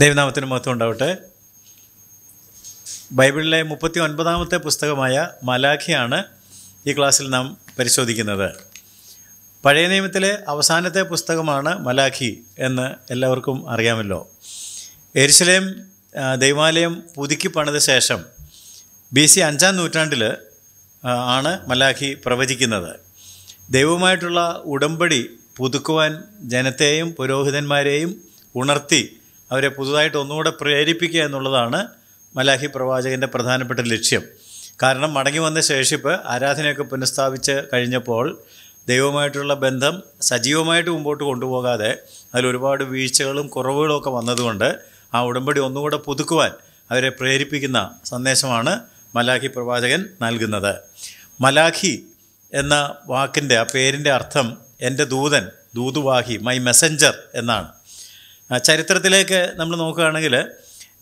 ദൈവനാമത്തിന് മഹത്വം ഉണ്ടാവട്ടെ ബൈബിളിലെ മുപ്പത്തി ഒൻപതാമത്തെ പുസ്തകമായ മലാഖിയാണ് ഈ ക്ലാസ്സിൽ നാം പരിശോധിക്കുന്നത് പഴയ നിയമത്തിലെ അവസാനത്തെ പുസ്തകമാണ് മലാഖി എന്ന് എല്ലാവർക്കും അറിയാമല്ലോ എരിശിലേം ദൈവാലയം പുതുക്കി പണിത ശേഷം ബി സി അഞ്ചാം നൂറ്റാണ്ടിൽ ആണ് മലാഖി പ്രവചിക്കുന്നത് ദൈവവുമായിട്ടുള്ള ഉടമ്പടി പുതുക്കുവാൻ ജനത്തെയും പുരോഹിതന്മാരെയും ഉണർത്തി അവരെ പുതുതായിട്ട് ഒന്നുകൂടെ പ്രേരിപ്പിക്കുക എന്നുള്ളതാണ് മലാഹി പ്രവാചകൻ്റെ പ്രധാനപ്പെട്ട ലക്ഷ്യം കാരണം മടങ്ങി വന്ന ശേഷിപ്പ് ആരാധനയൊക്കെ പുനഃസ്ഥാപിച്ച് കഴിഞ്ഞപ്പോൾ ദൈവമായിട്ടുള്ള ബന്ധം സജീവമായിട്ട് മുമ്പോട്ട് കൊണ്ടുപോകാതെ അതിലൊരുപാട് വീഴ്ചകളും കുറവുകളും ഒക്കെ വന്നതുകൊണ്ട് ആ ഉടമ്പടി ഒന്നുകൂടെ പുതുക്കുവാൻ അവരെ പ്രേരിപ്പിക്കുന്ന സന്ദേശമാണ് മലാഖി പ്രവാചകൻ നൽകുന്നത് മലാഖി എന്ന വാക്കിൻ്റെ ആ പേരിൻ്റെ അർത്ഥം എൻ്റെ ദൂതൻ ദൂതുവാഹി മൈ മെസ്സഞ്ചർ എന്നാണ് ചരിത്രത്തിലേക്ക് നമ്മൾ നോക്കുകയാണെങ്കിൽ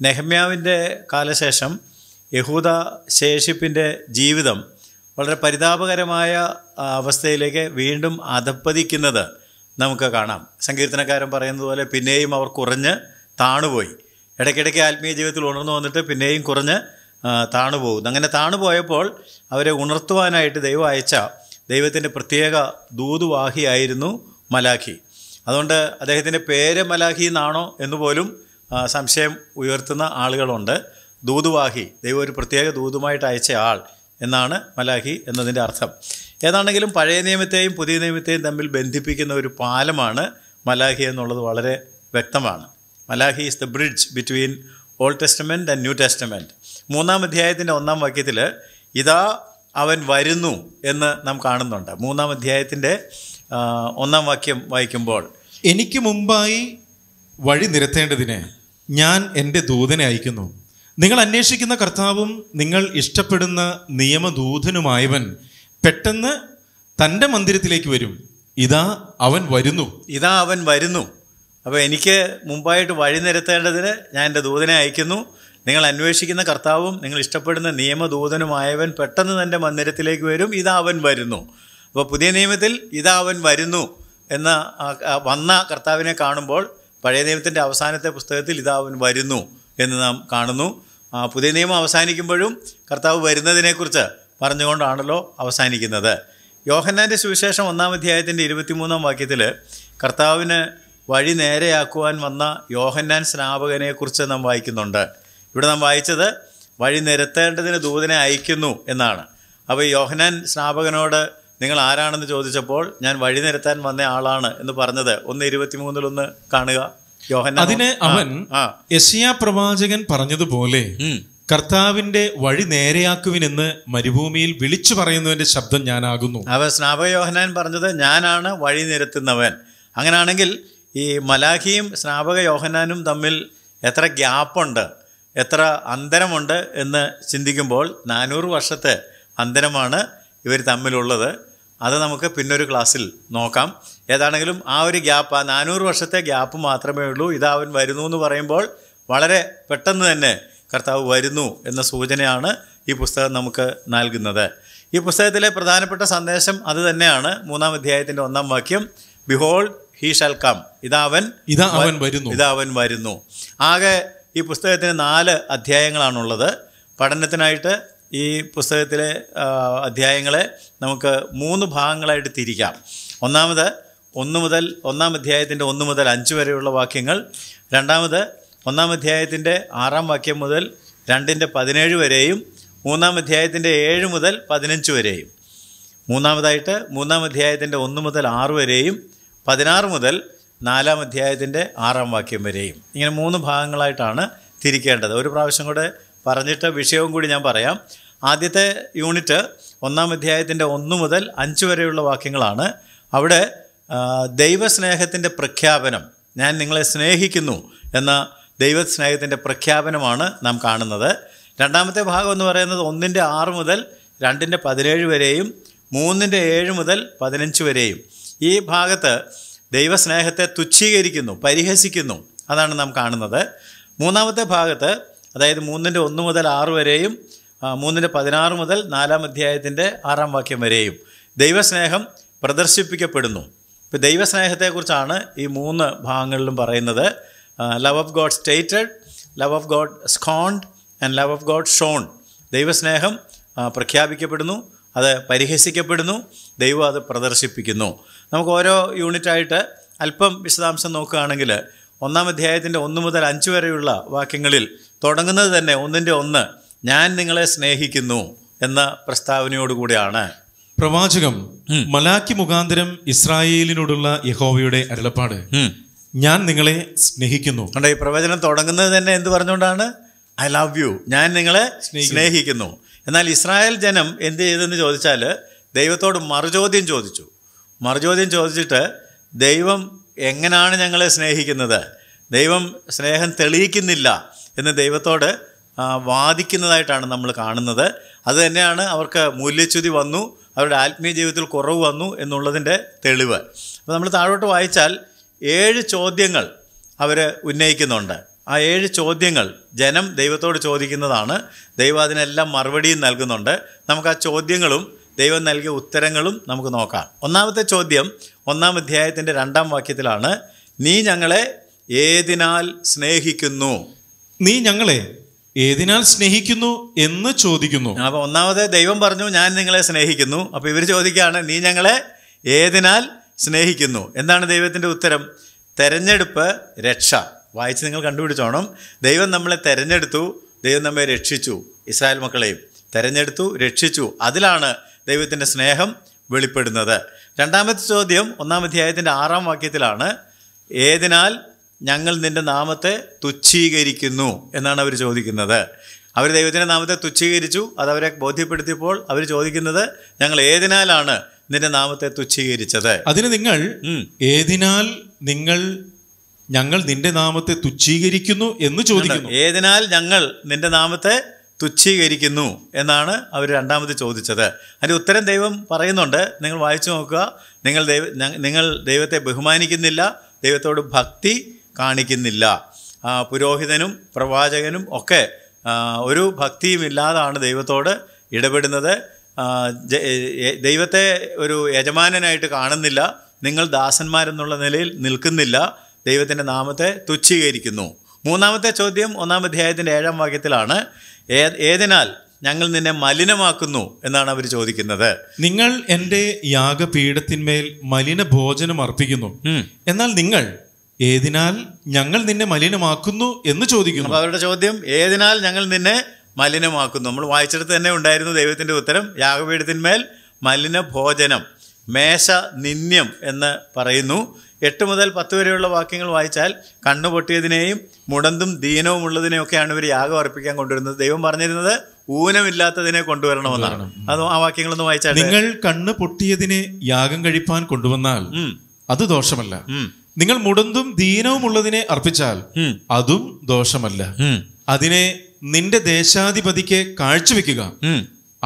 നെഹമ്യാവിൻ്റെ കാലശേഷം യഹൂദ ശേഷിപ്പിൻ്റെ ജീവിതം വളരെ പരിതാപകരമായ അവസ്ഥയിലേക്ക് വീണ്ടും അധപ്പതിക്കുന്നത് നമുക്ക് കാണാം സങ്കീർത്തനക്കാരൻ പറയുന്നത് പോലെ പിന്നെയും അവർ കുറഞ്ഞ് താണുപോയി ഇടയ്ക്കിടയ്ക്ക് ആത്മീയ ജീവിതത്തിൽ ഉണർന്നു വന്നിട്ട് പിന്നെയും കുറഞ്ഞ് താണുപോകുന്നു അങ്ങനെ താണുപോയപ്പോൾ അവരെ ഉണർത്തുവാനായിട്ട് ദൈവം അയച്ച ദൈവത്തിൻ്റെ പ്രത്യേക ദൂതുവാഹിയായിരുന്നു മലാഖി അതുകൊണ്ട് അദ്ദേഹത്തിൻ്റെ പേര് മലാഹി എന്നാണോ എന്ന് പോലും സംശയം ഉയർത്തുന്ന ആളുകളുണ്ട് ദൂതുവാഹി ദൈവം ഒരു പ്രത്യേക ദൂതുമായിട്ട് അയച്ച ആൾ എന്നാണ് മലാഹി എന്നതിൻ്റെ അർത്ഥം ഏതാണെങ്കിലും പഴയ നിയമത്തെയും പുതിയ നിയമത്തെയും തമ്മിൽ ബന്ധിപ്പിക്കുന്ന ഒരു പാലമാണ് മലാഹി എന്നുള്ളത് വളരെ വ്യക്തമാണ് Malachi is the bridge between old testament and new testament മൂന്നാം അധ്യായത്തിൻ്റെ ഒന്നാം വാക്യത്തിൽ ഇതാ അവൻ വരുന്നു എന്ന് നാം കാണുന്നുണ്ട് മൂന്നാം അധ്യായത്തിൻ്റെ ഒന്നാം വാക്യം വായിക്കുമ്പോൾ എനിക്ക് മുമ്പായി വഴി നിരത്തേണ്ടതിന് ഞാൻ എൻ്റെ ദൂതനെ അയക്കുന്നു നിങ്ങൾ അന്വേഷിക്കുന്ന കർത്താവും നിങ്ങൾ ഇഷ്ടപ്പെടുന്ന നിയമദൂതനുമായവൻ പെട്ടെന്ന് തൻ്റെ മന്ദിരത്തിലേക്ക് വരും ഇതാ അവൻ വരുന്നു ഇതാ അവൻ വരുന്നു അപ്പോൾ എനിക്ക് മുമ്പായിട്ട് വഴി നിരത്തേണ്ടതിന് ഞാൻ എൻ്റെ ദൂതനെ അയക്കുന്നു നിങ്ങൾ അന്വേഷിക്കുന്ന കർത്താവും നിങ്ങൾ ഇഷ്ടപ്പെടുന്ന നിയമദൂതനുമായവൻ പെട്ടെന്ന് തൻ്റെ മന്ദിരത്തിലേക്ക് വരും ഇതാ അവൻ വരുന്നു അപ്പോൾ പുതിയ നിയമത്തിൽ ഇതാ അവൻ വരുന്നു എന്ന വന്ന കർത്താവിനെ കാണുമ്പോൾ പഴയ നിയമത്തിൻ്റെ അവസാനത്തെ പുസ്തകത്തിൽ ഇതാവൻ അവൻ വരുന്നു എന്ന് നാം കാണുന്നു പുതിയ നിയമം അവസാനിക്കുമ്പോഴും കർത്താവ് വരുന്നതിനെക്കുറിച്ച് പറഞ്ഞുകൊണ്ടാണല്ലോ അവസാനിക്കുന്നത് യോഹന്നാൻ്റെ സുവിശേഷം ഒന്നാം അധ്യായത്തിൻ്റെ ഇരുപത്തിമൂന്നാം വാക്യത്തിൽ കർത്താവിന് വഴി നേരെയാക്കുവാൻ വന്ന യോഹന്നാൻ സ്നാപകനെക്കുറിച്ച് നാം വായിക്കുന്നുണ്ട് ഇവിടെ നാം വായിച്ചത് വഴി നിരത്തേണ്ടതിന് ദൂതനെ അയക്കുന്നു എന്നാണ് അപ്പോൾ യോഹന്നാൻ സ്നാപകനോട് നിങ്ങൾ ആരാണെന്ന് ചോദിച്ചപ്പോൾ ഞാൻ വഴി നിരത്താൻ വന്ന ആളാണ് എന്ന് പറഞ്ഞത് ഒന്ന് ഇരുപത്തിമൂന്നിൽ ഒന്ന് കാണുക അതിന് അവൻ യശിയ പ്രവാചകൻ പറഞ്ഞതുപോലെ കർത്താവിന്റെ വഴി നേരെയാക്കുവിനെന്ന് മരുഭൂമിയിൽ വിളിച്ചു പറയുന്നവന്റെ ശബ്ദം ഞാനാകുന്നു അവൻ സ്നാപകയോഹനാൻ പറഞ്ഞത് ഞാനാണ് വഴി നിരത്തുന്നവൻ അങ്ങനെയാണെങ്കിൽ ഈ മലാഖിയും സ്നാപക യോഹനാനും തമ്മിൽ എത്ര ഗ്യാപ്പുണ്ട് എത്ര അന്തരമുണ്ട് എന്ന് ചിന്തിക്കുമ്പോൾ നാനൂറ് വർഷത്തെ അന്തരമാണ് ഇവർ തമ്മിലുള്ളത് അത് നമുക്ക് പിന്നൊരു ക്ലാസ്സിൽ നോക്കാം ഏതാണെങ്കിലും ആ ഒരു ഗ്യാപ്പ് ആ നാനൂറ് വർഷത്തെ ഗ്യാപ്പ് മാത്രമേ ഉള്ളൂ ഇതാവൻ വരുന്നു എന്ന് പറയുമ്പോൾ വളരെ പെട്ടെന്ന് തന്നെ കർത്താവ് വരുന്നു എന്ന സൂചനയാണ് ഈ പുസ്തകം നമുക്ക് നൽകുന്നത് ഈ പുസ്തകത്തിലെ പ്രധാനപ്പെട്ട സന്ദേശം അത് തന്നെയാണ് മൂന്നാം അധ്യായത്തിൻ്റെ ഒന്നാം വാക്യം ബിഹോൾ ഹീ ഷാൽ കം ഇതാവൻ ഇതാവൻ വരുന്നു ഇതാവൻ വരുന്നു ആകെ ഈ പുസ്തകത്തിന് നാല് അധ്യായങ്ങളാണുള്ളത് പഠനത്തിനായിട്ട് ഈ പുസ്തകത്തിലെ അധ്യായങ്ങളെ നമുക്ക് മൂന്ന് ഭാഗങ്ങളായിട്ട് തിരിക്കാം ഒന്നാമത് ഒന്ന് മുതൽ ഒന്നാം അധ്യായത്തിൻ്റെ ഒന്ന് മുതൽ അഞ്ച് വരെയുള്ള വാക്യങ്ങൾ രണ്ടാമത് ഒന്നാം അധ്യായത്തിൻ്റെ ആറാം വാക്യം മുതൽ രണ്ടിൻ്റെ പതിനേഴ് വരെയും മൂന്നാം അധ്യായത്തിൻ്റെ ഏഴ് മുതൽ പതിനഞ്ച് വരെയും മൂന്നാമതായിട്ട് മൂന്നാം അധ്യായത്തിൻ്റെ ഒന്ന് മുതൽ ആറ് വരെയും പതിനാറ് മുതൽ നാലാം അധ്യായത്തിൻ്റെ ആറാം വാക്യം വരെയും ഇങ്ങനെ മൂന്ന് ഭാഗങ്ങളായിട്ടാണ് തിരിക്കേണ്ടത് ഒരു പ്രാവശ്യം കൂടെ പറഞ്ഞിട്ട് വിഷയവും കൂടി ഞാൻ പറയാം ആദ്യത്തെ യൂണിറ്റ് ഒന്നാം അധ്യായത്തിൻ്റെ ഒന്ന് മുതൽ അഞ്ച് വരെയുള്ള വാക്യങ്ങളാണ് അവിടെ ദൈവസ്നേഹത്തിൻ്റെ പ്രഖ്യാപനം ഞാൻ നിങ്ങളെ സ്നേഹിക്കുന്നു എന്ന ദൈവസ്നേഹത്തിൻ്റെ പ്രഖ്യാപനമാണ് നാം കാണുന്നത് രണ്ടാമത്തെ ഭാഗം എന്ന് പറയുന്നത് ഒന്നിൻ്റെ ആറ് മുതൽ രണ്ടിൻ്റെ പതിനേഴ് വരെയും മൂന്നിൻ്റെ ഏഴ് മുതൽ പതിനഞ്ച് വരെയും ഈ ഭാഗത്ത് ദൈവസ്നേഹത്തെ തുച്ഛീകരിക്കുന്നു പരിഹസിക്കുന്നു അതാണ് നാം കാണുന്നത് മൂന്നാമത്തെ ഭാഗത്ത് അതായത് മൂന്നിൻ്റെ ഒന്ന് മുതൽ ആറ് വരെയും മൂന്നിൻ്റെ പതിനാറ് മുതൽ നാലാം അധ്യായത്തിൻ്റെ ആറാം വാക്യം വരെയും ദൈവസ്നേഹം പ്രദർശിപ്പിക്കപ്പെടുന്നു ഇപ്പോൾ ദൈവസ്നേഹത്തെക്കുറിച്ചാണ് ഈ മൂന്ന് ഭാഗങ്ങളിലും പറയുന്നത് love of God stated love of God scorned and love of God shown ദൈവസ്നേഹം പ്രഖ്യാപിക്കപ്പെടുന്നു അത് പരിഹസിക്കപ്പെടുന്നു ദൈവം അത് പ്രദർശിപ്പിക്കുന്നു നമുക്ക് ഓരോ യൂണിറ്റായിട്ട് അല്പം വിശദാംശം നോക്കുകയാണെങ്കിൽ ഒന്നാം അധ്യായത്തിൻ്റെ ഒന്ന് മുതൽ അഞ്ച് വരെയുള്ള വാക്യങ്ങളിൽ തുടങ്ങുന്നത് തന്നെ ഒന്നിൻ്റെ ഒന്ന് ഞാൻ നിങ്ങളെ സ്നേഹിക്കുന്നു എന്ന പ്രസ്താവനയോടുകൂടിയാണ് പ്രവാചകം മലാക്കി മുഖാന്തരം ഇസ്രായേലിനോടുള്ള യഹോവയുടെ അരുളപ്പാട് ഞാൻ നിങ്ങളെ സ്നേഹിക്കുന്നു കണ്ട ഈ പ്രവചനം തുടങ്ങുന്നത് തന്നെ എന്ത് പറഞ്ഞുകൊണ്ടാണ് ഐ ലവ് യു ഞാൻ നിങ്ങളെ സ്നേഹിക്കുന്നു എന്നാൽ ഇസ്രായേൽ ജനം എന്ത് ചെയ്തെന്ന് ചോദിച്ചാൽ ദൈവത്തോട് മറുചോദ്യം ചോദിച്ചു മറുചോദ്യം ചോദിച്ചിട്ട് ദൈവം എങ്ങനെയാണ് ഞങ്ങളെ സ്നേഹിക്കുന്നത് ദൈവം സ്നേഹം തെളിയിക്കുന്നില്ല എന്ന് ദൈവത്തോട് വാദിക്കുന്നതായിട്ടാണ് നമ്മൾ കാണുന്നത് അത് തന്നെയാണ് അവർക്ക് മൂല്യച്യുതി വന്നു അവരുടെ ആത്മീയ ജീവിതത്തിൽ കുറവ് വന്നു എന്നുള്ളതിൻ്റെ തെളിവ് അപ്പോൾ നമ്മൾ താഴോട്ട് വായിച്ചാൽ ഏഴ് ചോദ്യങ്ങൾ അവർ ഉന്നയിക്കുന്നുണ്ട് ആ ഏഴ് ചോദ്യങ്ങൾ ജനം ദൈവത്തോട് ചോദിക്കുന്നതാണ് ദൈവം അതിനെല്ലാം മറുപടിയും നൽകുന്നുണ്ട് നമുക്ക് ആ ചോദ്യങ്ങളും ദൈവം നൽകിയ ഉത്തരങ്ങളും നമുക്ക് നോക്കാം ഒന്നാമത്തെ ചോദ്യം ഒന്നാം അധ്യായത്തിൻ്റെ രണ്ടാം വാക്യത്തിലാണ് നീ ഞങ്ങളെ ഏതിനാൽ സ്നേഹിക്കുന്നു നീ ഞങ്ങളെ ഏതിനാൽ സ്നേഹിക്കുന്നു എന്ന് ചോദിക്കുന്നു അപ്പൊ ഒന്നാമത് ദൈവം പറഞ്ഞു ഞാൻ നിങ്ങളെ സ്നേഹിക്കുന്നു അപ്പൊ ഇവർ ചോദിക്കുകയാണ് നീ ഞങ്ങളെ ഏതിനാൽ സ്നേഹിക്കുന്നു എന്താണ് ദൈവത്തിന്റെ ഉത്തരം തെരഞ്ഞെടുപ്പ് രക്ഷ വായിച്ച് നിങ്ങൾ കണ്ടുപിടിച്ചോണം ദൈവം നമ്മളെ തെരഞ്ഞെടുത്തു ദൈവം നമ്മെ രക്ഷിച്ചു ഇസ്രായേൽ മക്കളെയും തെരഞ്ഞെടുത്തു രക്ഷിച്ചു അതിലാണ് ദൈവത്തിൻ്റെ സ്നേഹം വെളിപ്പെടുന്നത് രണ്ടാമത്തെ ചോദ്യം ഒന്നാം അധ്യായത്തിൻ്റെ ആറാം വാക്യത്തിലാണ് ഏതിനാൽ ഞങ്ങൾ നിൻ്റെ നാമത്തെ തുച്ഛീകരിക്കുന്നു എന്നാണ് അവർ ചോദിക്കുന്നത് അവർ ദൈവത്തിൻ്റെ നാമത്തെ തുച്ഛീകരിച്ചു അതവരെ ബോധ്യപ്പെടുത്തിയപ്പോൾ അവർ ചോദിക്കുന്നത് ഞങ്ങൾ ഏതിനാലാണ് നിന്റെ നാമത്തെ തുച്ഛീകരിച്ചത് അതിന് നിങ്ങൾ ഏതിനാൽ നിങ്ങൾ ഞങ്ങൾ നിന്റെ നാമത്തെ തുച്ഛീകരിക്കുന്നു എന്ന് ചോദിക്കുന്നു ഏതിനാൽ ഞങ്ങൾ നിന്റെ നാമത്തെ തുച്ഛീകരിക്കുന്നു എന്നാണ് അവർ രണ്ടാമത് ചോദിച്ചത് അതിൻ്റെ ഉത്തരം ദൈവം പറയുന്നുണ്ട് നിങ്ങൾ വായിച്ചു നോക്കുക നിങ്ങൾ ദൈവ നിങ്ങൾ ദൈവത്തെ ബഹുമാനിക്കുന്നില്ല ദൈവത്തോട് ഭക്തി കാണിക്കുന്നില്ല പുരോഹിതനും പ്രവാചകനും ഒക്കെ ഒരു ഭക്തിയുമില്ലാതാണ് ദൈവത്തോട് ഇടപെടുന്നത് ദൈവത്തെ ഒരു യജമാനനായിട്ട് കാണുന്നില്ല നിങ്ങൾ ദാസന്മാരെന്നുള്ള നിലയിൽ നിൽക്കുന്നില്ല ദൈവത്തിൻ്റെ നാമത്തെ തുച്ഛീകരിക്കുന്നു മൂന്നാമത്തെ ചോദ്യം ഒന്നാം അധ്യായത്തിൻ്റെ ഏഴാം വാക്യത്തിലാണ് ഏതിനാൽ ഞങ്ങൾ നിന്നെ മലിനമാക്കുന്നു എന്നാണ് അവർ ചോദിക്കുന്നത് നിങ്ങൾ എൻ്റെ യാഗപീഠത്തിന്മേൽ മലിന ഭോജനം അർപ്പിക്കുന്നു എന്നാൽ നിങ്ങൾ ഏതിനാൽ ഞങ്ങൾ നിന്നെ മലിനമാക്കുന്നു എന്ന് ചോദിക്കുന്നു അവരുടെ ചോദ്യം ഏതിനാൽ ഞങ്ങൾ നിന്നെ മലിനമാക്കുന്നു നമ്മൾ വായിച്ചെടുത്ത് തന്നെ ഉണ്ടായിരുന്നു ദൈവത്തിൻ്റെ ഉത്തരം യാഗപീഠത്തിന്മേൽ മലിന ഭോജനം മേശ നിന്യം എന്ന് പറയുന്നു എട്ട് മുതൽ പത്ത് വരെയുള്ള വാക്യങ്ങൾ വായിച്ചാൽ കണ്ണു പൊട്ടിയതിനെയും മുടന്തും ദീനവും ഉള്ളതിനെയൊക്കെയാണ് ഇവർ യാഗം അർപ്പിക്കാൻ കൊണ്ടുവരുന്നത് ദൈവം പറഞ്ഞിരുന്നത് ഊനമില്ലാത്തതിനെ കൊണ്ടുവരണമെന്നാണ് അത് ആ വാക്യങ്ങളൊന്ന് വായിച്ചാൽ നിങ്ങൾ കണ്ണു പൊട്ടിയതിനെ യാഗം കഴിപ്പാൻ കൊണ്ടുവന്നാൽ അത് ദോഷമല്ല നിങ്ങൾ മുടന്തും ദീനവും ഉള്ളതിനെ അർപ്പിച്ചാൽ അതും ദോഷമല്ല അതിനെ നിന്റെ ദേശാധിപതിക്ക് കാഴ്ചവെക്കുക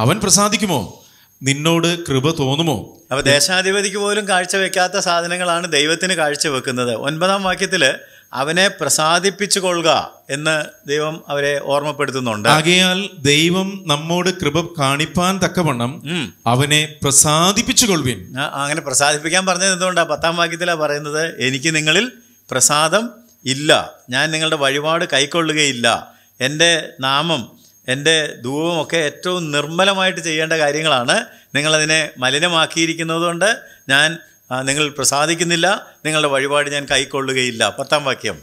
അവൻ പ്രസാദിക്കുമോ നിന്നോട് കൃപ തോന്നുമോ അപ്പൊ ദേശാധിപതിക്ക് പോലും കാഴ്ചവെക്കാത്ത സാധനങ്ങളാണ് ദൈവത്തിന് കാഴ്ചവെക്കുന്നത് ഒൻപതാം വാക്യത്തില് അവനെ പ്രസാദിപ്പിച്ചു കൊള്ളുക എന്ന് ദൈവം അവരെ ഓർമ്മപ്പെടുത്തുന്നുണ്ട് ആകയാൽ ദൈവം നമ്മോട് കൃപ കാണിപ്പാൻ തക്കവണ്ണം അവനെ പ്രസാദിപ്പിച്ചു കൊള്ളുവിൻ അങ്ങനെ പ്രസാദിപ്പിക്കാൻ പറഞ്ഞത് എന്തുകൊണ്ടാണ് പത്താം വാക്യത്തിലാണ് പറയുന്നത് എനിക്ക് നിങ്ങളിൽ പ്രസാദം ഇല്ല ഞാൻ നിങ്ങളുടെ വഴിപാട് കൈക്കൊള്ളുകയില്ല എൻ്റെ നാമം എൻ്റെ ഒക്കെ ഏറ്റവും നിർമ്മലമായിട്ട് ചെയ്യേണ്ട കാര്യങ്ങളാണ് നിങ്ങളതിനെ മലിനമാക്കിയിരിക്കുന്നതുകൊണ്ട് ഞാൻ നിങ്ങൾ പ്രസാദിക്കുന്നില്ല നിങ്ങളുടെ വഴിപാട് ഞാൻ കൈക്കൊള്ളുകയില്ല പത്താം വാക്യം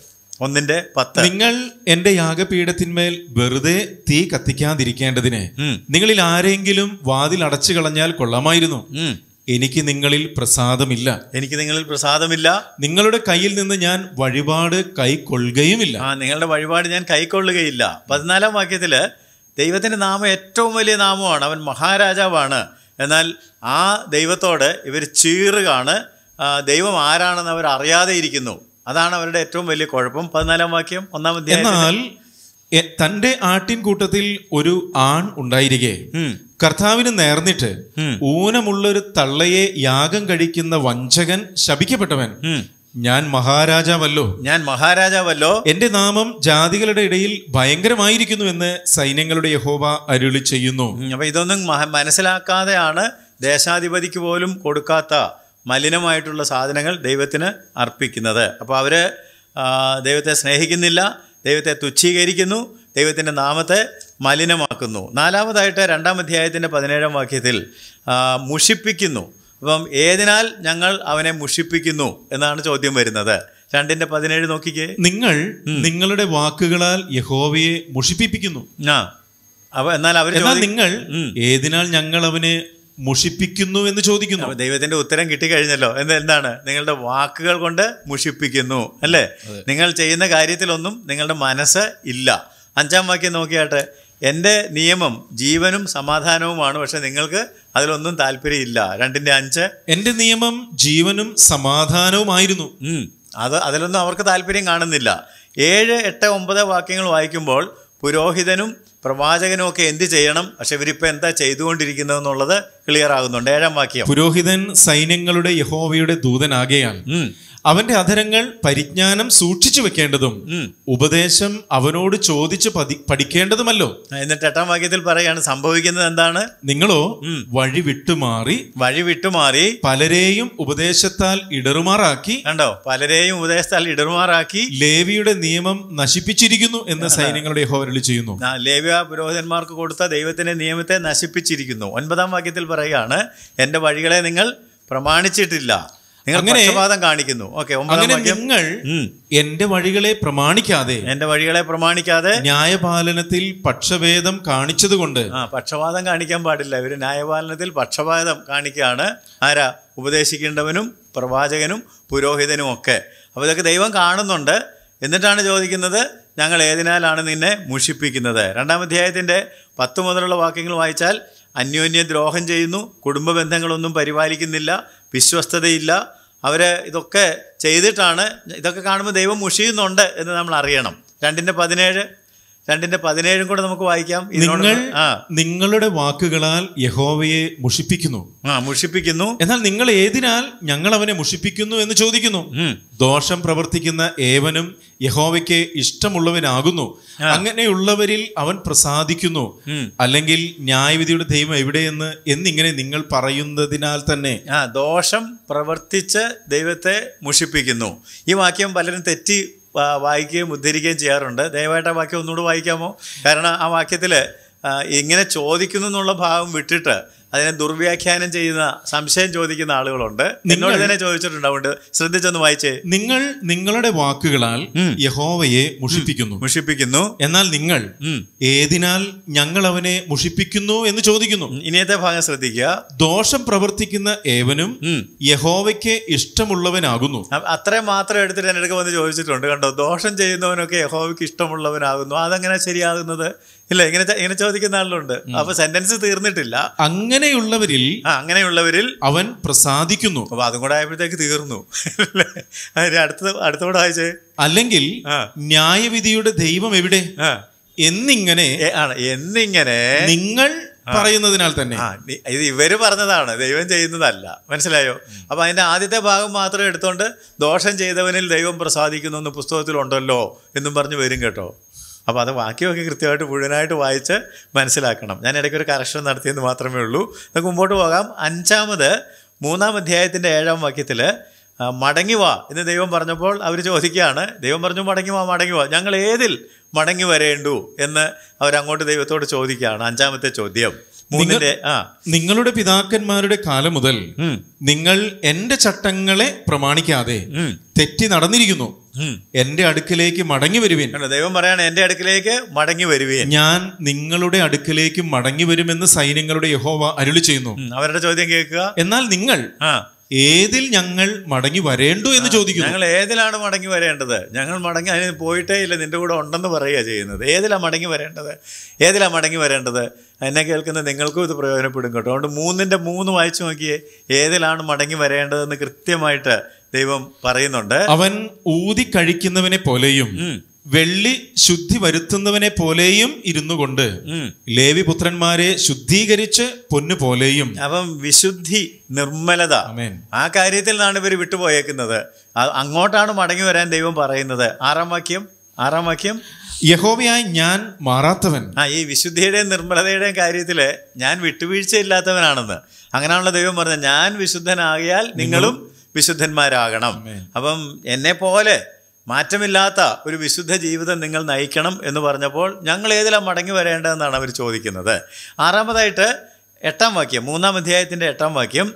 ഒന്നിന്റെ പത്ത് നിങ്ങൾ എന്റെ യാഗപീഠത്തിന്മേൽ വെറുതെ തീ കത്തിക്കാതിരിക്കേണ്ടതിന് നിങ്ങളിൽ ആരെങ്കിലും വാതിൽ അടച്ചു കളഞ്ഞാൽ കൊള്ളാമായിരുന്നു എനിക്ക് നിങ്ങളിൽ പ്രസാദമില്ല എനിക്ക് നിങ്ങളിൽ പ്രസാദമില്ല നിങ്ങളുടെ കയ്യിൽ നിന്ന് ഞാൻ വഴിപാട് കൈക്കൊള്ളുകയുമില്ല ആ നിങ്ങളുടെ വഴിപാട് ഞാൻ കൈക്കൊള്ളുകയില്ല പതിനാലാം വാക്യത്തില് ദൈവത്തിന്റെ നാമം ഏറ്റവും വലിയ നാമമാണ് അവൻ മഹാരാജാവാണ് എന്നാൽ ആ ദൈവത്തോട് ഇവർ ചീറുകാണ് ദൈവം ആരാണെന്ന് അവർ അറിയാതെ ഇരിക്കുന്നു അതാണ് അവരുടെ ഏറ്റവും വലിയ കുഴപ്പം പതിനാലാം വാക്യം ഒന്നാം എന്നാൽ തന്റെ ആട്ടിൻകൂട്ടത്തിൽ ഒരു ആൺ ഉണ്ടായിരിക്കെ കർത്താവിന് നേർന്നിട്ട് ഊനമുള്ളൊരു തള്ളയെ യാഗം കഴിക്കുന്ന വഞ്ചകൻ ശപിക്കപ്പെട്ടവൻ ഞാൻ മഹാരാജാവല്ലോ ഞാൻ മഹാരാജാവല്ലോ എന്റെ നാമം ജാതികളുടെ ഇടയിൽ ഭയങ്കരമായിരിക്കുന്നു എന്ന് സൈന്യങ്ങളുടെ യഹോബ അരുളി ചെയ്യുന്നു അപ്പൊ ഇതൊന്നും മനസ്സിലാക്കാതെയാണ് ദേശാധിപതിക്ക് പോലും കൊടുക്കാത്ത മലിനമായിട്ടുള്ള സാധനങ്ങൾ ദൈവത്തിന് അർപ്പിക്കുന്നത് അപ്പോൾ അവർ ദൈവത്തെ സ്നേഹിക്കുന്നില്ല ദൈവത്തെ തുച്ഛീകരിക്കുന്നു ദൈവത്തിൻ്റെ നാമത്തെ മലിനമാക്കുന്നു നാലാമതായിട്ട് രണ്ടാം അധ്യായത്തിൻ്റെ പതിനേഴാം വാക്യത്തിൽ മുഷിപ്പിക്കുന്നു അപ്പം ഏതിനാൽ ഞങ്ങൾ അവനെ മുഷിപ്പിക്കുന്നു എന്നാണ് ചോദ്യം വരുന്നത് രണ്ടിന്റെ പതിനേഴ് നോക്കിക്കേ നിങ്ങൾ നിങ്ങളുടെ വാക്കുകളാൽ യഹോവയെ മുഷിപ്പിക്കുന്നു ആ അവ എന്നാൽ അവർ നിങ്ങൾ ഏതിനാൽ ഞങ്ങൾ അവനെ മുഷിപ്പിക്കുന്നു എന്ന് ചോദിക്കുന്നു ദൈവത്തിന്റെ ഉത്തരം കിട്ടിക്കഴിഞ്ഞല്ലോ എന്ന് എന്താണ് നിങ്ങളുടെ വാക്കുകൾ കൊണ്ട് മുഷിപ്പിക്കുന്നു അല്ലേ നിങ്ങൾ ചെയ്യുന്ന കാര്യത്തിലൊന്നും നിങ്ങളുടെ മനസ്സ് ഇല്ല അഞ്ചാം വാക്യം നോക്കിയാട്ടെ എൻ്റെ നിയമം ജീവനും സമാധാനവുമാണ് പക്ഷെ നിങ്ങൾക്ക് അതിലൊന്നും താല്പര്യമില്ല രണ്ടിന്റെ അഞ്ച് എന്റെ നിയമം ജീവനും സമാധാനവുമായിരുന്നു അത് അതിലൊന്നും അവർക്ക് താല്പര്യം കാണുന്നില്ല ഏഴ് എട്ട് ഒമ്പത് വാക്യങ്ങൾ വായിക്കുമ്പോൾ പുരോഹിതനും പ്രവാചകനും ഒക്കെ എന്ത് ചെയ്യണം പക്ഷെ ഇവരിപ്പോൾ എന്താ ചെയ്തുകൊണ്ടിരിക്കുന്നത് എന്നുള്ളത് ക്ലിയർ ആകുന്നുണ്ട് ഏഴാം വാക്യം പുരോഹിതൻ സൈന്യങ്ങളുടെ യഹോവയുടെ ദൂതനാകെയാണ് അവന്റെ അധരങ്ങൾ പരിജ്ഞാനം സൂക്ഷിച്ചു വെക്കേണ്ടതും ഉപദേശം അവനോട് ചോദിച്ച് പഠിക്കേണ്ടതുമല്ലോ എന്നിട്ട് എട്ടാം വാക്യത്തിൽ പറയാണ് സംഭവിക്കുന്നത് എന്താണ് നിങ്ങളോ വഴി വിട്ടുമാറി വഴി വിട്ടുമാറി പലരെയും ഉപദേശത്താൽ ഇടറുമാറാക്കി കണ്ടോ പലരെയും ഉപദേശത്താൽ ഇടറുമാറാക്കി ലേവിയുടെ നിയമം നശിപ്പിച്ചിരിക്കുന്നു എന്ന് സൈന്യങ്ങളുടെ ഹോരളി ചെയ്യുന്നു ലേവ്യ പുരോഹിതന്മാർക്ക് കൊടുത്ത ദൈവത്തിന്റെ നിയമത്തെ നശിപ്പിച്ചിരിക്കുന്നു ഒൻപതാം വാക്യത്തിൽ പറയുകയാണ് എന്റെ വഴികളെ നിങ്ങൾ പ്രമാണിച്ചിട്ടില്ല നിങ്ങൾ പക്ഷപാതം കാണിക്കുന്നു അങ്ങനെ നിങ്ങൾ എന്റെ വഴികളെ പ്രമാണിക്കാതെ എന്റെ വഴികളെ പ്രമാണിക്കാതെ ന്യായപാലനത്തിൽ പക്ഷഭേദം കാണിച്ചതുകൊണ്ട് ആ പക്ഷപാതം കാണിക്കാൻ പാടില്ല ഇവര് ന്യായപാലനത്തിൽ പക്ഷപാതം കാണിക്കുകയാണ് ആരാ ഉപദേശിക്കേണ്ടവനും പ്രവാചകനും പുരോഹിതനും ഒക്കെ അപ്പൊ ഇതൊക്കെ ദൈവം കാണുന്നുണ്ട് എന്നിട്ടാണ് ചോദിക്കുന്നത് ഞങ്ങൾ ഏതിനാലാണ് നിന്നെ മുഷിപ്പിക്കുന്നത് രണ്ടാം അധ്യായത്തിന്റെ പത്ത് മുതലുള്ള വാക്യങ്ങൾ വായിച്ചാൽ അന്യോന്യം ദ്രോഹം ചെയ്യുന്നു കുടുംബ ബന്ധങ്ങളൊന്നും പരിപാലിക്കുന്നില്ല വിശ്വസ്തതയില്ല അവർ ഇതൊക്കെ ചെയ്തിട്ടാണ് ഇതൊക്കെ കാണുമ്പോൾ ദൈവം മുഷിയുന്നുണ്ട് എന്ന് നമ്മൾ അറിയണം രണ്ടിൻ്റെ പതിനേഴ് രണ്ടിന്റെ പതിനേഴും കൂടെ നമുക്ക് വായിക്കാം നിങ്ങൾ നിങ്ങളുടെ വാക്കുകളാൽ യഹോവയെ മുഷിപ്പിക്കുന്നു ആ മുഷിപ്പിക്കുന്നു എന്നാൽ നിങ്ങൾ ഏതിനാൽ ഞങ്ങൾ അവനെ മുഷിപ്പിക്കുന്നു എന്ന് ചോദിക്കുന്നു ദോഷം പ്രവർത്തിക്കുന്ന ഏവനും യഹോവയ്ക്ക് ഇഷ്ടമുള്ളവനാകുന്നു അങ്ങനെയുള്ളവരിൽ അവൻ പ്രസാദിക്കുന്നു അല്ലെങ്കിൽ ന്യായവിധിയുടെ ദൈവം എവിടെയെന്ന് എന്നിങ്ങനെ നിങ്ങൾ പറയുന്നതിനാൽ തന്നെ ആ ദോഷം പ്രവർത്തിച്ച് ദൈവത്തെ മുഷിപ്പിക്കുന്നു ഈ വാക്യം പലരും തെറ്റി വായിക്കുകയും ഉദ്ധരിക്കുകയും ചെയ്യാറുണ്ട് ദയവായിട്ട് ആ വാക്യം ഒന്നുകൂടെ വായിക്കാമോ കാരണം ആ വാക്യത്തിൽ ഇങ്ങനെ ചോദിക്കുന്നു എന്നുള്ള ഭാവം വിട്ടിട്ട് അതിനെ ദുർവ്യാഖ്യാനം ചെയ്യുന്ന സംശയം ചോദിക്കുന്ന ആളുകളുണ്ട് നിന്നോട് തന്നെ ചോദിച്ചിട്ടുണ്ടാവുണ്ട് ശ്രദ്ധിച്ചൊന്ന് വായിച്ചേ നിങ്ങൾ നിങ്ങളുടെ വാക്കുകളാൽ യഹോവയെ മുഷിപ്പിക്കുന്നു മുഷിപ്പിക്കുന്നു എന്നാൽ നിങ്ങൾ ഏതിനാൽ ഞങ്ങൾ അവനെ മുഷിപ്പിക്കുന്നു എന്ന് ചോദിക്കുന്നു ഇനിയത്തെ ഭാഗം ശ്രദ്ധിക്കുക ദോഷം പ്രവർത്തിക്കുന്ന ഏവനും യഹോവയ്ക്ക് ഇഷ്ടമുള്ളവനാകുന്നു അത്രയും മാത്രം എടുത്തിട്ട് എന്നെ വന്ന് ചോദിച്ചിട്ടുണ്ട് കണ്ടോ ദോഷം ചെയ്യുന്നവനൊക്കെ യഹോവയ്ക്ക് ഇഷ്ടമുള്ളവനാകുന്നു അതെങ്ങനെ ശരിയാകുന്നത് ഇല്ല ഇങ്ങനെ ഇങ്ങനെ ചോദിക്കുന്ന ആളുണ്ട് അപ്പൊ സെന്റൻസ് തീർന്നിട്ടില്ല അങ്ങനെയുള്ളവരിൽ അങ്ങനെയുള്ളവരിൽ അവൻ പ്രസാദിക്കുന്നു അപ്പൊ അതും കൂടെ ആയപ്പോഴത്തേക്ക് തീർന്നു അടുത്ത അടുത്തോടെ വായിച്ചേ അല്ലെങ്കിൽ ന്യായവിധിയുടെ ദൈവം എവിടെ എന്നിങ്ങനെ എന്നിങ്ങനെ നിങ്ങൾ പറയുന്നതിനാൽ തന്നെ ഇത് ഇവര് പറഞ്ഞതാണ് ദൈവം ചെയ്യുന്നതല്ല മനസ്സിലായോ അപ്പൊ അതിന്റെ ആദ്യത്തെ ഭാഗം മാത്രം എടുത്തോണ്ട് ദോഷം ചെയ്തവനിൽ ദൈവം പ്രസാദിക്കുന്നു എന്ന് പുസ്തകത്തിലുണ്ടല്ലോ എന്നും പറഞ്ഞു വരും കേട്ടോ അപ്പോൾ അത് വാക്യമൊക്കെ കൃത്യമായിട്ട് മുഴുവനായിട്ട് വായിച്ച് മനസ്സിലാക്കണം ഞാൻ ഇടയ്ക്ക് ഒരു കറക്ഷൻ നടത്തിയെന്ന് മാത്രമേ ഉള്ളൂ നമുക്ക് മുമ്പോട്ട് പോകാം അഞ്ചാമത് മൂന്നാം അധ്യായത്തിൻ്റെ ഏഴാം വാക്യത്തിൽ മടങ്ങി വാ എന്ന് ദൈവം പറഞ്ഞപ്പോൾ അവർ ചോദിക്കുകയാണ് ദൈവം പറഞ്ഞു മടങ്ങി വാ മടങ്ങി വാ ഞങ്ങൾ ഏതിൽ മടങ്ങി വരേണ്ടു എന്ന് അവരങ്ങോട്ട് ദൈവത്തോട് ചോദിക്കുകയാണ് അഞ്ചാമത്തെ ചോദ്യം നിങ്ങളുടെ പിതാക്കന്മാരുടെ കാലം മുതൽ നിങ്ങൾ എന്റെ ചട്ടങ്ങളെ പ്രമാണിക്കാതെ തെറ്റി നടന്നിരിക്കുന്നു എന്റെ അടുക്കിലേക്ക് മടങ്ങി വരുവേൻ ദൈവം പറയാണ് എന്റെ അടുക്കിലേക്ക് മടങ്ങി വരുവേ ഞാൻ നിങ്ങളുടെ അടുക്കിലേക്ക് മടങ്ങി വരുമെന്ന് സൈന്യങ്ങളുടെ യഹോവ അരുളി ചെയ്യുന്നു അവരുടെ ചോദ്യം കേൾക്കുക എന്നാൽ നിങ്ങൾ ഏതിൽ ഞങ്ങൾ മടങ്ങി വരേണ്ടു എന്ന് ചോദിക്കുന്നു ഞങ്ങൾ ഏതിലാണ് മടങ്ങി വരേണ്ടത് ഞങ്ങൾ മടങ്ങി അതിന് പോയിട്ടേ ഇല്ല നിന്റെ കൂടെ ഉണ്ടെന്ന് പറയുക ചെയ്യുന്നത് ഏതിലാണ് മടങ്ങി വരേണ്ടത് ഏതിലാണ് മടങ്ങി വരേണ്ടത് എന്നെ കേൾക്കുന്ന നിങ്ങൾക്കും ഇത് പ്രയോജനപ്പെടും കേട്ടോ അതുകൊണ്ട് മൂന്നിൻ്റെ മൂന്ന് വായിച്ചു നോക്കിയേ ഏതിലാണ് മടങ്ങി വരേണ്ടതെന്ന് കൃത്യമായിട്ട് ദൈവം പറയുന്നുണ്ട് അവൻ ഊതി കഴിക്കുന്നവനെ പോലെയും വെള്ളി ശുദ്ധി വരുത്തുന്നവനെ പോലെയും ഇരുന്നു കൊണ്ട് ലേവി പുത്രന്മാരെ ശുദ്ധീകരിച്ച് പൊന്നു പോലെയും അപ്പം വിശുദ്ധി നിർമ്മലത ആ കാര്യത്തിലാണ് ഇവർ വിട്ടുപോയേക്കുന്നത് അങ്ങോട്ടാണ് മടങ്ങി വരാൻ ദൈവം പറയുന്നത് ആറാം വാക്യം ആറാം വാക്യം യഹോവയായി ഞാൻ മാറാത്തവൻ ആ ഈ വിശുദ്ധിയുടെയും നിർമ്മലതയുടെയും കാര്യത്തിൽ ഞാൻ വിട്ടുവീഴ്ച ഇല്ലാത്തവനാണെന്ന് അങ്ങനെയാണല്ലോ ദൈവം പറഞ്ഞത് ഞാൻ വിശുദ്ധനാകിയാൽ നിങ്ങളും വിശുദ്ധന്മാരാകണം അപ്പം എന്നെ പോലെ മാറ്റമില്ലാത്ത ഒരു വിശുദ്ധ ജീവിതം നിങ്ങൾ നയിക്കണം എന്ന് പറഞ്ഞപ്പോൾ ഞങ്ങൾ ഏതിലാണ് മടങ്ങി വരേണ്ടതെന്നാണ് അവർ ചോദിക്കുന്നത് ആറാമതായിട്ട് എട്ടാം വാക്യം മൂന്നാം അധ്യായത്തിൻ്റെ എട്ടാം വാക്യം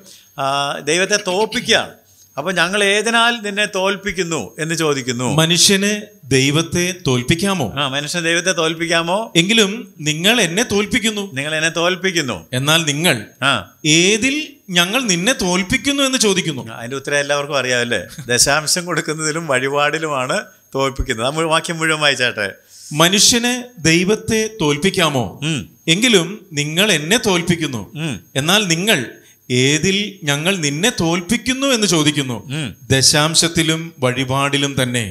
ദൈവത്തെ തോൽപ്പിക്കുകയാണ് അപ്പൊ ഞങ്ങൾ ഏതിനാൽ നിന്നെ തോൽപ്പിക്കുന്നു എന്ന് ചോദിക്കുന്നു മനുഷ്യന് ദൈവത്തെ തോൽപ്പിക്കാമോ ആ മനുഷ്യൻ ദൈവത്തെ തോൽപ്പിക്കാമോ എങ്കിലും നിങ്ങൾ എന്നെ തോൽപ്പിക്കുന്നു നിങ്ങൾ എന്നെ തോൽപ്പിക്കുന്നു എന്നാൽ നിങ്ങൾ ആ ഏതിൽ ഞങ്ങൾ നിന്നെ തോൽപ്പിക്കുന്നു എന്ന് ചോദിക്കുന്നു അതിന്റെ ഉത്തരം എല്ലാവർക്കും അറിയാമല്ലേ ദശാംശം കൊടുക്കുന്നതിലും വഴിപാടിലുമാണ് തോൽപ്പിക്കുന്നത് നമ്മൾ വാക്യം മുഴുവൻ വായിച്ചാട്ടെ മനുഷ്യനെ ദൈവത്തെ തോൽപ്പിക്കാമോ എങ്കിലും നിങ്ങൾ എന്നെ തോൽപ്പിക്കുന്നു എന്നാൽ നിങ്ങൾ ഏതിൽ ഞങ്ങൾ നിന്നെ തോൽപ്പിക്കുന്നു എന്ന് ചോദിക്കുന്നു ദശാംശത്തിലും വഴിപാടിലും തന്നെ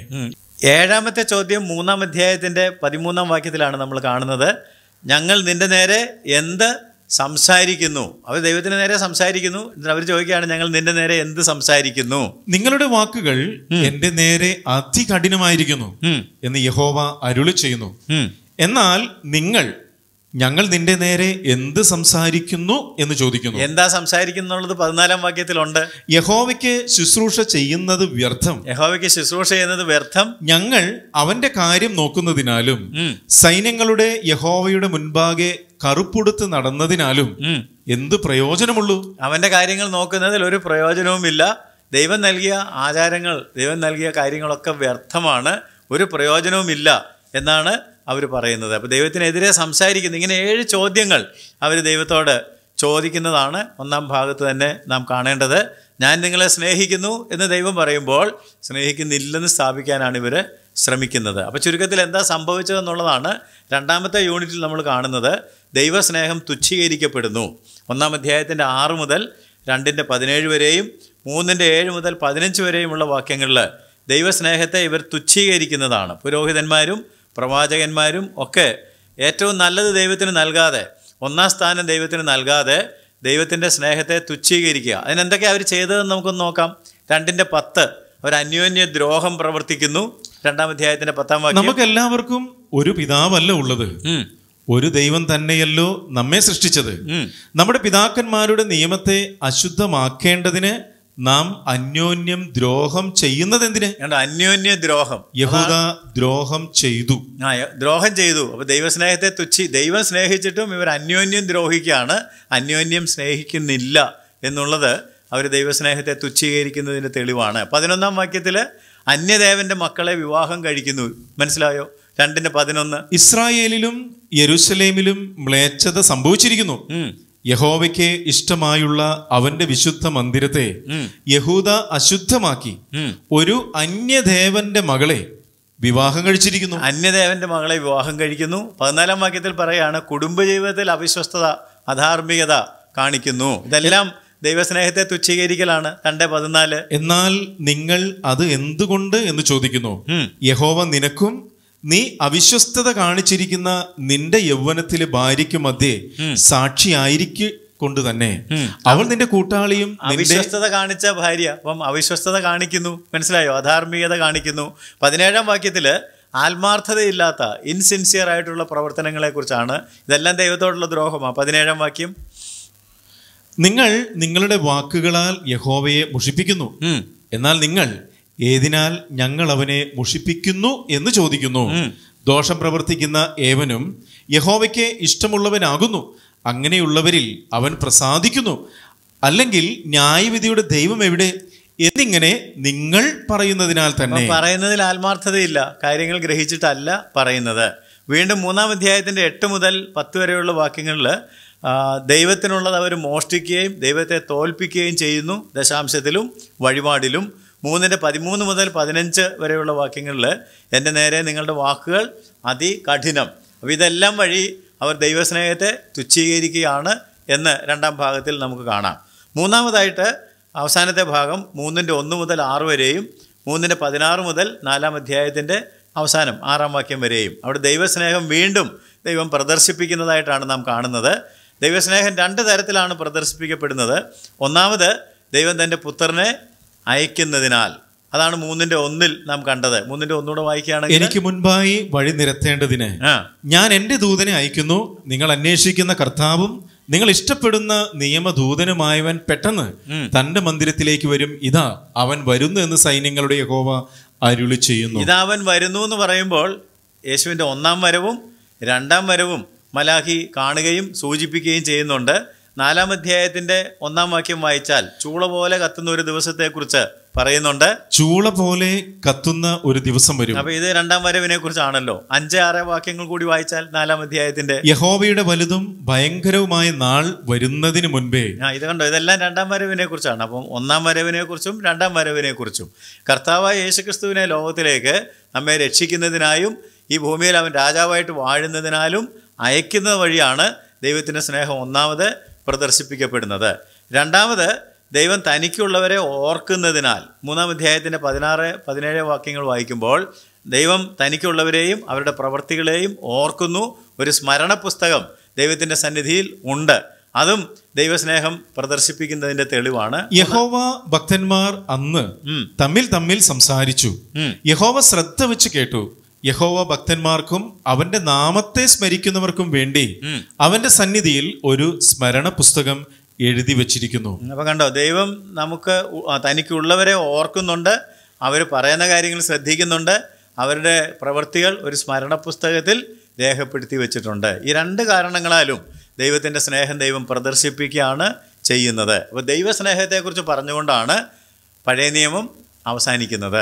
ഏഴാമത്തെ ചോദ്യം മൂന്നാം അധ്യായത്തിന്റെ പതിമൂന്നാം വാക്യത്തിലാണ് നമ്മൾ കാണുന്നത് ഞങ്ങൾ നിന്റെ നേരെ എന്ത് സംസാരിക്കുന്നു അവർ ദൈവത്തിന്റെ നേരെ സംസാരിക്കുന്നു അവർ ചോദിക്കുകയാണ് ഞങ്ങൾ നിന്റെ നേരെ എന്ത് സംസാരിക്കുന്നു നിങ്ങളുടെ വാക്കുകൾ എന്റെ നേരെ അതികഠിനമായിരിക്കുന്നു എന്ന് യഹോവ അരുളി ചെയ്യുന്നു എന്നാൽ നിങ്ങൾ ഞങ്ങൾ നിന്റെ നേരെ എന്ത് സംസാരിക്കുന്നു എന്ന് ചോദിക്കുന്നു എന്താ സംസാരിക്കുന്നുള്ളത് പതിനാലാം വാക്യത്തിലുണ്ട് യഹോവയ്ക്ക് ശുശ്രൂഷ ചെയ്യുന്നത് വ്യർത്ഥം യഹോവയ്ക്ക് ശുശ്രൂഷ ചെയ്യുന്നത് വ്യർത്ഥം ഞങ്ങൾ അവന്റെ കാര്യം നോക്കുന്നതിനാലും സൈന്യങ്ങളുടെ യഹോവയുടെ മുൻപാകെ കറുപ്പുടുത്ത് നടന്നതിനാലും എന്ത് പ്രയോജനമുള്ളൂ അവന്റെ കാര്യങ്ങൾ നോക്കുന്നതിൽ ഒരു പ്രയോജനവുമില്ല ദൈവം നൽകിയ ആചാരങ്ങൾ ദൈവം നൽകിയ കാര്യങ്ങളൊക്കെ വ്യർത്ഥമാണ് ഒരു പ്രയോജനവുമില്ല എന്നാണ് അവർ പറയുന്നത് അപ്പോൾ ദൈവത്തിനെതിരെ സംസാരിക്കുന്നത് ഇങ്ങനെ ഏഴ് ചോദ്യങ്ങൾ അവർ ദൈവത്തോട് ചോദിക്കുന്നതാണ് ഒന്നാം ഭാഗത്ത് തന്നെ നാം കാണേണ്ടത് ഞാൻ നിങ്ങളെ സ്നേഹിക്കുന്നു എന്ന് ദൈവം പറയുമ്പോൾ സ്നേഹിക്കുന്നില്ലെന്ന് സ്ഥാപിക്കാനാണ് ഇവർ ശ്രമിക്കുന്നത് അപ്പോൾ ചുരുക്കത്തിൽ എന്താ സംഭവിച്ചതെന്നുള്ളതാണ് രണ്ടാമത്തെ യൂണിറ്റിൽ നമ്മൾ കാണുന്നത് ദൈവസ്നേഹം തുച്ഛീകരിക്കപ്പെടുന്നു ഒന്നാം അധ്യായത്തിൻ്റെ ആറ് മുതൽ രണ്ടിൻ്റെ പതിനേഴ് വരെയും മൂന്നിൻ്റെ ഏഴ് മുതൽ പതിനഞ്ച് വരെയുമുള്ള വാക്യങ്ങളിൽ ദൈവസ്നേഹത്തെ ഇവർ തുച്ഛീകരിക്കുന്നതാണ് പുരോഹിതന്മാരും പ്രവാചകന്മാരും ഒക്കെ ഏറ്റവും നല്ലത് ദൈവത്തിന് നൽകാതെ ഒന്നാം സ്ഥാനം ദൈവത്തിന് നൽകാതെ ദൈവത്തിൻ്റെ സ്നേഹത്തെ തുച്ഛീകരിക്കുക അതിനെന്തൊക്കെയാണ് അവർ ചെയ്തതെന്ന് നമുക്കൊന്ന് നോക്കാം രണ്ടിൻ്റെ പത്ത് അവർ അന്യോന്യ ദ്രോഹം പ്രവർത്തിക്കുന്നു രണ്ടാം അധ്യായത്തിന്റെ പത്താം വാക്യം നമുക്ക് എല്ലാവർക്കും ഒരു പിതാവല്ല ഉള്ളത് ഒരു ദൈവം തന്നെയല്ലോ നമ്മെ സൃഷ്ടിച്ചത് നമ്മുടെ പിതാക്കന്മാരുടെ നിയമത്തെ അശുദ്ധമാക്കേണ്ടതിന് നാം അന്യോന്യം ദ്രോഹം ചെയ്യുന്നത് എന്തിന് അന്യോന്യ ദ്രോഹം യഹൂദ ദ്രോഹം ചെയ്തു ആ ദ്രോഹം ചെയ്തു അപ്പൊ ദൈവസ്നേഹത്തെ തുച്ഛി ദൈവം സ്നേഹിച്ചിട്ടും ഇവർ അന്യോന്യം ദ്രോഹിക്കുകയാണ് അന്യോന്യം സ്നേഹിക്കുന്നില്ല എന്നുള്ളത് അവർ ദൈവസ്നേഹത്തെ തുച്ഛീകരിക്കുന്നതിൻ്റെ തെളിവാണ് പതിനൊന്നാം വാക്യത്തിൽ അന്യദേവന്റെ മക്കളെ വിവാഹം കഴിക്കുന്നു മനസ്സിലായോ രണ്ടിന്റെ പതിനൊന്ന് ഇസ്രായേലിലും യരുസലേമിലും മ്ലേച്ഛത സംഭവിച്ചിരിക്കുന്നു യഹോവയ്ക്ക് ഇഷ്ടമായുള്ള അവന്റെ വിശുദ്ധ മന്ദിരത്തെ യഹൂദ അശുദ്ധമാക്കി ഒരു അന്യദേവന്റെ മകളെ വിവാഹം കഴിച്ചിരിക്കുന്നു അന്യദേവന്റെ മകളെ വിവാഹം കഴിക്കുന്നു പതിനാലാം വാക്യത്തിൽ പറയാണ് കുടുംബജീവിതത്തിൽ അവിശ്വസ്തത അധാർമികത കാണിക്കുന്നു ഇതെല്ലാം ദൈവസ്നേഹത്തെ തുച്ഛീകരിക്കലാണ് രണ്ടേ പതിനാല് എന്നാൽ നിങ്ങൾ അത് എന്തുകൊണ്ട് എന്ന് ചോദിക്കുന്നു യഹോവ നിനക്കും നീ അവിശ്വസ്തത കാണിച്ചിരിക്കുന്ന നിന്റെ യൗവനത്തിലെ ഭാര്യയ്ക്ക് മധ്യേ സാക്ഷിയായിരിക്കും കൊണ്ട് തന്നെ അവൾ നിന്റെ കൂട്ടാളിയും അവിശ്വസ്തത കാണിച്ച ഭാര്യ അപ്പം അവിശ്വസ്തത കാണിക്കുന്നു മനസ്സിലായോ അധാർമികത കാണിക്കുന്നു പതിനേഴാം വാക്യത്തില് ആത്മാർത്ഥതയില്ലാത്ത ഇൻസിൻസിയർ ആയിട്ടുള്ള പ്രവർത്തനങ്ങളെ കുറിച്ചാണ് ഇതെല്ലാം ദൈവത്തോടുള്ള ദ്രോഹമാണ് പതിനേഴാം വാക്യം നിങ്ങൾ നിങ്ങളുടെ വാക്കുകളാൽ യഹോവയെ മുഷിപ്പിക്കുന്നു എന്നാൽ നിങ്ങൾ ഏതിനാൽ ഞങ്ങൾ അവനെ മുഷിപ്പിക്കുന്നു എന്ന് ചോദിക്കുന്നു ദോഷം പ്രവർത്തിക്കുന്ന ഏവനും യഹോവയ്ക്ക് ഇഷ്ടമുള്ളവനാകുന്നു അങ്ങനെയുള്ളവരിൽ അവൻ പ്രസാദിക്കുന്നു അല്ലെങ്കിൽ ന്യായവിധിയുടെ ദൈവം എവിടെ എന്നിങ്ങനെ നിങ്ങൾ പറയുന്നതിനാൽ തന്നെ പറയുന്നതിൽ ആത്മാർത്ഥതയില്ല കാര്യങ്ങൾ ഗ്രഹിച്ചിട്ടല്ല പറയുന്നത് വീണ്ടും മൂന്നാം അധ്യായത്തിൻ്റെ എട്ട് മുതൽ പത്ത് വരെയുള്ള വാക്യങ്ങളിൽ ദൈവത്തിനുള്ളത് അവർ മോഷ്ടിക്കുകയും ദൈവത്തെ തോൽപ്പിക്കുകയും ചെയ്യുന്നു ദശാംശത്തിലും വഴിപാടിലും മൂന്നിൻ്റെ പതിമൂന്ന് മുതൽ പതിനഞ്ച് വരെയുള്ള വാക്യങ്ങളിൽ എൻ്റെ നേരെ നിങ്ങളുടെ വാക്കുകൾ അതികഠിനം അപ്പോൾ ഇതെല്ലാം വഴി അവർ ദൈവസ്നേഹത്തെ തുച്ഛീകരിക്കുകയാണ് എന്ന് രണ്ടാം ഭാഗത്തിൽ നമുക്ക് കാണാം മൂന്നാമതായിട്ട് അവസാനത്തെ ഭാഗം മൂന്നിൻ്റെ ഒന്ന് മുതൽ ആറ് വരെയും മൂന്നിൻ്റെ പതിനാറ് മുതൽ നാലാം അധ്യായത്തിൻ്റെ അവസാനം ആറാം വാക്യം വരെയും അവിടെ ദൈവസ്നേഹം വീണ്ടും ദൈവം പ്രദർശിപ്പിക്കുന്നതായിട്ടാണ് നാം കാണുന്നത് ദൈവസ്നേഹം രണ്ട് തരത്തിലാണ് പ്രദർശിപ്പിക്കപ്പെടുന്നത് ഒന്നാമത് ദൈവം തൻ്റെ പുത്രനെ അയക്കുന്നതിനാൽ അതാണ് മൂന്നിന്റെ ഒന്നിൽ നാം കണ്ടത് മൂന്നിന്റെ ഒന്നുകൂടെ വായിക്കുകയാണെങ്കിൽ എനിക്ക് മുൻപായി വഴി നിരത്തേണ്ടതിന് ഞാൻ എന്റെ ദൂതനെ അയക്കുന്നു നിങ്ങൾ അന്വേഷിക്കുന്ന കർത്താവും നിങ്ങൾ ഇഷ്ടപ്പെടുന്ന നിയമദൂതനുമായവൻ പെട്ടെന്ന് തന്റെ മന്ദിരത്തിലേക്ക് വരും ഇതാ അവൻ വരുന്നു എന്ന് സൈന്യങ്ങളുടെ യഹോവ അരുളി ചെയ്യുന്നു ഇതാ അവൻ വരുന്നു എന്ന് പറയുമ്പോൾ യേശുവിൻ്റെ ഒന്നാം വരവും രണ്ടാം വരവും മലാഹി കാണുകയും സൂചിപ്പിക്കുകയും ചെയ്യുന്നുണ്ട് നാലാം അധ്യായത്തിന്റെ ഒന്നാം വാക്യം വായിച്ചാൽ ചൂള പോലെ കത്തുന്ന ഒരു ദിവസത്തെക്കുറിച്ച് പറയുന്നുണ്ട് ചൂള പോലെ കത്തുന്ന ഒരു ദിവസം വരും അപ്പൊ ഇത് രണ്ടാം വരവിനെ കുറിച്ചാണല്ലോ അഞ്ച് ആറ് വാക്യങ്ങൾ കൂടി വായിച്ചാൽ നാലാം അധ്യായത്തിന്റെ യഹോവയുടെ വലുതും ഭയങ്കരവുമായ നാൾ വരുന്നതിന് മുൻപേ ആ ഇത് കണ്ടോ ഇതെല്ലാം രണ്ടാം വരവിനെ കുറിച്ചാണ് അപ്പം ഒന്നാം വരവിനെ കുറിച്ചും രണ്ടാം വരവിനെ കുറിച്ചും കർത്താവായ യേശുക്രിസ്തുവിനെ ലോകത്തിലേക്ക് നമ്മെ രക്ഷിക്കുന്നതിനായും ഈ ഭൂമിയിൽ അവൻ രാജാവായിട്ട് വാഴുന്നതിനാലും അയക്കുന്നത് വഴിയാണ് ദൈവത്തിൻ്റെ സ്നേഹം ഒന്നാമത് പ്രദർശിപ്പിക്കപ്പെടുന്നത് രണ്ടാമത് ദൈവം തനിക്കുള്ളവരെ ഓർക്കുന്നതിനാൽ മൂന്നാം അധ്യായത്തിൻ്റെ പതിനാറ് പതിനേഴ് വാക്യങ്ങൾ വായിക്കുമ്പോൾ ദൈവം തനിക്കുള്ളവരെയും അവരുടെ പ്രവൃത്തികളെയും ഓർക്കുന്നു ഒരു സ്മരണ പുസ്തകം ദൈവത്തിൻ്റെ സന്നിധിയിൽ ഉണ്ട് അതും ദൈവസ്നേഹം പ്രദർശിപ്പിക്കുന്നതിന്റെ തെളിവാണ് യഹോവ ഭക്തന്മാർ അന്ന് തമ്മിൽ തമ്മിൽ സംസാരിച്ചു യഹോവ ശ്രദ്ധ വെച്ച് കേട്ടു യഹോവ ഭക്തന്മാർക്കും അവന്റെ നാമത്തെ സ്മരിക്കുന്നവർക്കും വേണ്ടി അവന്റെ സന്നിധിയിൽ ഒരു സ്മരണ പുസ്തകം എഴുതി വെച്ചിരിക്കുന്നു അപ്പൊ കണ്ടോ ദൈവം നമുക്ക് തനിക്കുള്ളവരെ ഓർക്കുന്നുണ്ട് അവർ പറയുന്ന കാര്യങ്ങൾ ശ്രദ്ധിക്കുന്നുണ്ട് അവരുടെ പ്രവൃത്തികൾ ഒരു സ്മരണ പുസ്തകത്തിൽ രേഖപ്പെടുത്തി വെച്ചിട്ടുണ്ട് ഈ രണ്ട് കാരണങ്ങളാലും ദൈവത്തിൻ്റെ സ്നേഹം ദൈവം പ്രദർശിപ്പിക്കുകയാണ് ചെയ്യുന്നത് അപ്പോൾ ദൈവസ്നേഹത്തെക്കുറിച്ച് പറഞ്ഞുകൊണ്ടാണ് പഴയ നിയമം അവസാനിക്കുന്നത്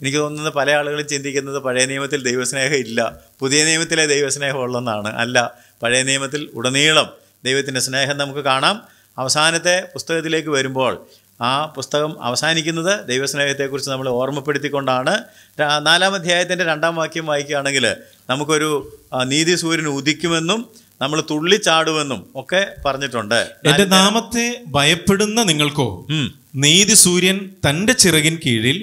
എനിക്ക് തോന്നുന്നത് പല ആളുകളും ചിന്തിക്കുന്നത് പഴയ നിയമത്തിൽ ദൈവസ്നേഹം ഇല്ല പുതിയ നിയമത്തിലെ ദൈവസ്നേഹം ഉള്ളെന്നാണ് അല്ല പഴയ നിയമത്തിൽ ഉടനീളം ദൈവത്തിൻ്റെ സ്നേഹം നമുക്ക് കാണാം അവസാനത്തെ പുസ്തകത്തിലേക്ക് വരുമ്പോൾ ആ പുസ്തകം അവസാനിക്കുന്നത് ദൈവസ്നേഹത്തെക്കുറിച്ച് നമ്മൾ ഓർമ്മപ്പെടുത്തിക്കൊണ്ടാണ് നാലാം അധ്യായത്തിൻ്റെ രണ്ടാം വാക്യം വായിക്കുകയാണെങ്കിൽ നമുക്കൊരു നീതി സൂര്യൻ ഉദിക്കുമെന്നും നമ്മൾ തുള്ളിച്ചാടുമെന്നും ഒക്കെ പറഞ്ഞിട്ടുണ്ട് എന്റെ നാമത്തെ ഭയപ്പെടുന്ന നിങ്ങൾക്കോ നീതി സൂര്യൻ തന്റെ ചിറകിൻ കീഴിൽ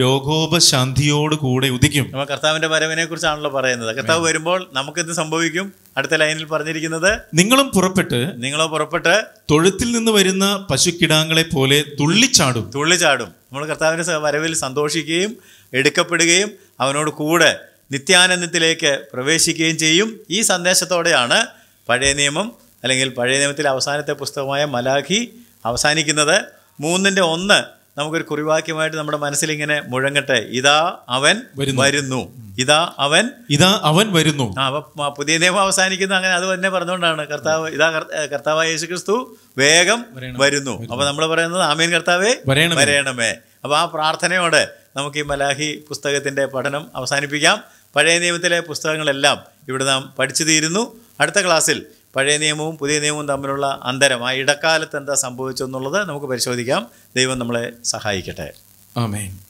രോഗോപശാന്തിയോട് കൂടെ ഉദിക്കും നമ്മൾ കർത്താവിന്റെ വരവിനെ കുറിച്ചാണല്ലോ പറയുന്നത് കർത്താവ് വരുമ്പോൾ നമുക്ക് എന്ത് സംഭവിക്കും അടുത്ത ലൈനിൽ പറഞ്ഞിരിക്കുന്നത് നിങ്ങളും പുറപ്പെട്ട് നിങ്ങളോ പുറപ്പെട്ട് തൊഴുത്തിൽ നിന്ന് വരുന്ന പശുക്കിടാങ്ങളെ പോലെ തുള്ളിച്ചാടും തുള്ളിച്ചാടും നമ്മൾ കർത്താവിന്റെ വരവിൽ സന്തോഷിക്കുകയും എടുക്കപ്പെടുകയും അവനോട് കൂടെ നിത്യാനന്ദത്തിലേക്ക് പ്രവേശിക്കുകയും ചെയ്യും ഈ സന്ദേശത്തോടെയാണ് പഴയ നിയമം അല്ലെങ്കിൽ പഴയ നിയമത്തിലെ അവസാനത്തെ പുസ്തകമായ മലാഖി അവസാനിക്കുന്നത് മൂന്നിൻ്റെ ഒന്ന് നമുക്കൊരു കുറിവാക്യമായിട്ട് നമ്മുടെ മനസ്സിൽ ഇങ്ങനെ മുഴങ്ങട്ടെ ഇതാ അവൻ വരുന്നു ഇതാ അവൻ ഇതാ അവൻ വരുന്നു അപ്പൊ പുതിയ നിയമം അവസാനിക്കുന്ന അങ്ങനെ അത് തന്നെ പറഞ്ഞുകൊണ്ടാണ് കർത്താവ് ഇതാ കർത്താവ് യേശു ക്രിസ്തു വേഗം വരുന്നു അപ്പൊ നമ്മൾ പറയുന്നത് ആമീൻ കർത്താവേ വരയണമേ അപ്പൊ ആ പ്രാർത്ഥനയോടെ നമുക്ക് ഈ മലാഹി പുസ്തകത്തിന്റെ പഠനം അവസാനിപ്പിക്കാം പഴയ നിയമത്തിലെ പുസ്തകങ്ങളെല്ലാം ഇവിടെ നാം പഠിച്ചു തീരുന്നു അടുത്ത ക്ലാസ്സിൽ പഴയ നിയമവും പുതിയ നിയമവും തമ്മിലുള്ള അന്തരം ആ ഇടക്കാലത്ത് എന്താ സംഭവിച്ചെന്നുള്ളത് നമുക്ക് പരിശോധിക്കാം ദൈവം നമ്മളെ സഹായിക്കട്ടെ ആമേൻ